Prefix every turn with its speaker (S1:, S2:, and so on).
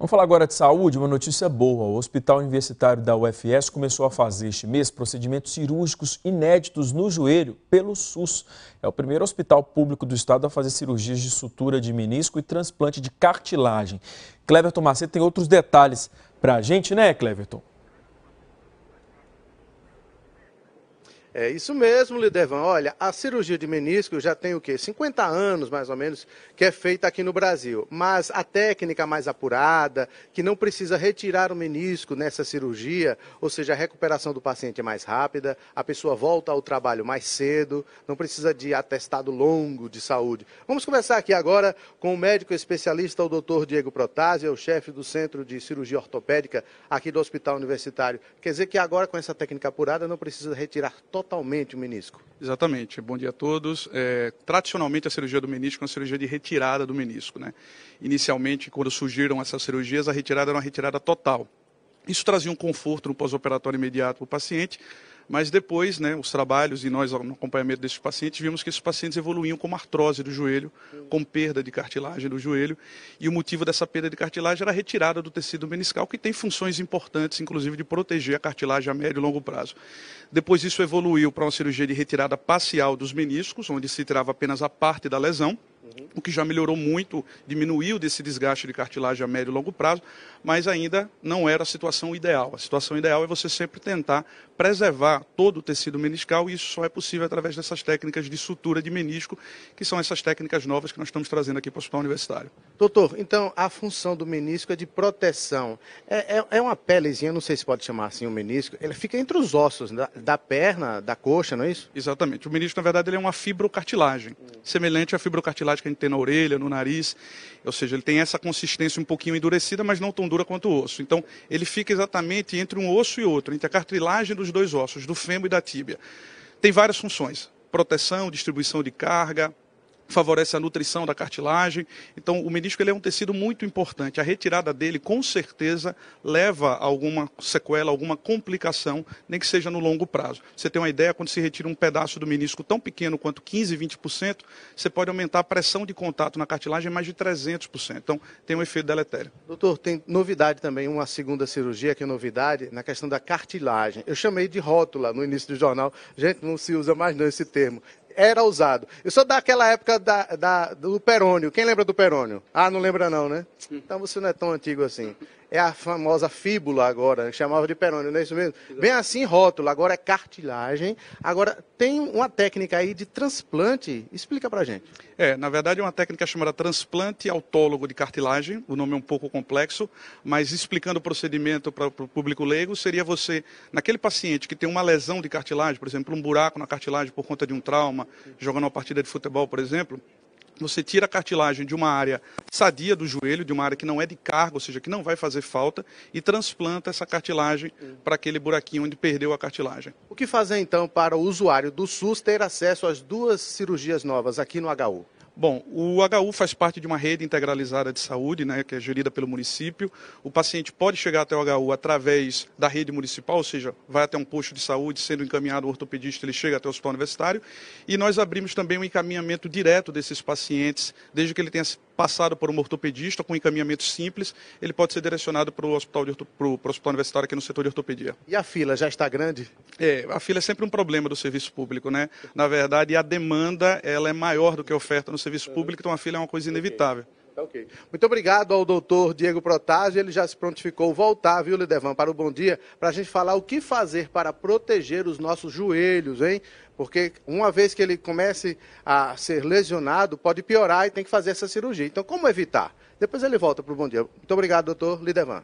S1: Vamos falar agora de saúde, uma notícia boa. O Hospital Universitário da UFS começou a fazer este mês procedimentos cirúrgicos inéditos no joelho pelo SUS. É o primeiro hospital público do estado a fazer cirurgias de sutura de menisco e transplante de cartilagem. Cleverton Macedo tem outros detalhes para a gente, né, Cleverton?
S2: É isso mesmo, Lidervan. Olha, a cirurgia de menisco já tem o quê? 50 anos, mais ou menos, que é feita aqui no Brasil. Mas a técnica mais apurada, que não precisa retirar o menisco nessa cirurgia, ou seja, a recuperação do paciente é mais rápida, a pessoa volta ao trabalho mais cedo, não precisa de atestado longo de saúde. Vamos conversar aqui agora com o médico especialista, o doutor Diego Protásio, é o chefe do Centro de Cirurgia Ortopédica aqui do Hospital Universitário. Quer dizer que agora, com essa técnica apurada, não precisa retirar totalmente o menisco?
S1: Exatamente. Bom dia a todos. É, tradicionalmente, a cirurgia do menisco é uma cirurgia de retirada do menisco. Né? Inicialmente, quando surgiram essas cirurgias, a retirada era uma retirada total. Isso trazia um conforto no pós-operatório imediato para o paciente, mas depois, né, os trabalhos e nós no acompanhamento desses pacientes, vimos que esses pacientes evoluíam com artrose do joelho, com perda de cartilagem do joelho, e o motivo dessa perda de cartilagem era a retirada do tecido meniscal, que tem funções importantes, inclusive de proteger a cartilagem a médio e longo prazo. Depois isso evoluiu para uma cirurgia de retirada parcial dos meniscos, onde se tirava apenas a parte da lesão, o que já melhorou muito, diminuiu desse desgaste de cartilagem a médio e longo prazo, mas ainda não era a situação ideal. A situação ideal é você sempre tentar preservar todo o tecido meniscal e isso só é possível através dessas técnicas de sutura de menisco,
S2: que são essas técnicas novas que nós estamos trazendo aqui para o Hospital Universitário. Doutor, então a função do menisco é de proteção. É, é, é uma pelezinha, não sei se pode chamar assim o menisco, ele fica entre os ossos da, da perna, da coxa, não é isso?
S1: Exatamente. O menisco, na verdade, ele é uma fibrocartilagem, hum. semelhante à fibrocartilagem que a gente tem na orelha, no nariz. Ou seja, ele tem essa consistência um pouquinho endurecida, mas não tão dura quanto o osso. Então, ele fica exatamente entre um osso e outro, entre a cartilagem dos dois ossos, do fêmur e da tíbia. Tem várias funções: proteção, distribuição de carga, favorece a nutrição da cartilagem. Então, o menisco ele é um tecido muito importante. A retirada dele, com certeza, leva a alguma sequela, alguma complicação, nem que seja no longo prazo. Você tem uma ideia, quando se retira um pedaço do menisco tão pequeno quanto 15, 20%,
S2: você pode aumentar a pressão de contato na cartilagem mais de 300%. Então, tem um efeito deletério. Doutor, tem novidade também, uma segunda cirurgia que é novidade, na questão da cartilagem. Eu chamei de rótula no início do jornal. Gente, não se usa mais não esse termo era usado. Eu sou daquela época da, da, do Perônio. Quem lembra do Perônio? Ah, não lembra não, né? Hum. Então você não é tão antigo assim é a famosa fíbula agora, chamava de perônio, não é isso mesmo? Bem assim, rótulo, agora é cartilagem. Agora, tem uma técnica aí de transplante, explica pra gente.
S1: É, na verdade é uma técnica chamada transplante autólogo de cartilagem, o nome é um pouco complexo, mas explicando o procedimento para o público leigo, seria você, naquele paciente que tem uma lesão de cartilagem, por exemplo, um buraco na cartilagem por conta de um trauma, jogando uma partida de futebol, por exemplo, você tira a cartilagem de uma área sadia do joelho, de uma área que não é de carga, ou seja, que não vai fazer falta, e transplanta essa cartilagem para aquele buraquinho onde perdeu a cartilagem.
S2: O que fazer então para o usuário do SUS ter acesso às duas cirurgias novas aqui no HU?
S1: Bom, o HU faz parte de uma rede integralizada de saúde, né, que é gerida pelo município. O paciente pode chegar até o HU através da rede municipal, ou seja, vai até um posto de saúde, sendo encaminhado ao ortopedista, ele chega até o hospital universitário. E nós abrimos também um encaminhamento direto desses pacientes, desde que ele tenha passado por um ortopedista com encaminhamento simples, ele pode ser direcionado para o hospital, hospital universitário aqui no setor de ortopedia. E a fila já está grande? É, a fila é sempre um problema do serviço público, né? Na verdade, a demanda ela é maior do que a oferta no serviço uhum. público, então
S2: a fila é uma coisa inevitável. Tá okay. Muito obrigado ao doutor Diego Protásio. Ele já se prontificou voltar, viu, Lidevan, para o Bom Dia, para a gente falar o que fazer para proteger os nossos joelhos, hein? Porque uma vez que ele comece a ser lesionado, pode piorar e tem que fazer essa cirurgia. Então, como evitar? Depois ele volta para o Bom Dia. Muito obrigado, doutor Lidevan.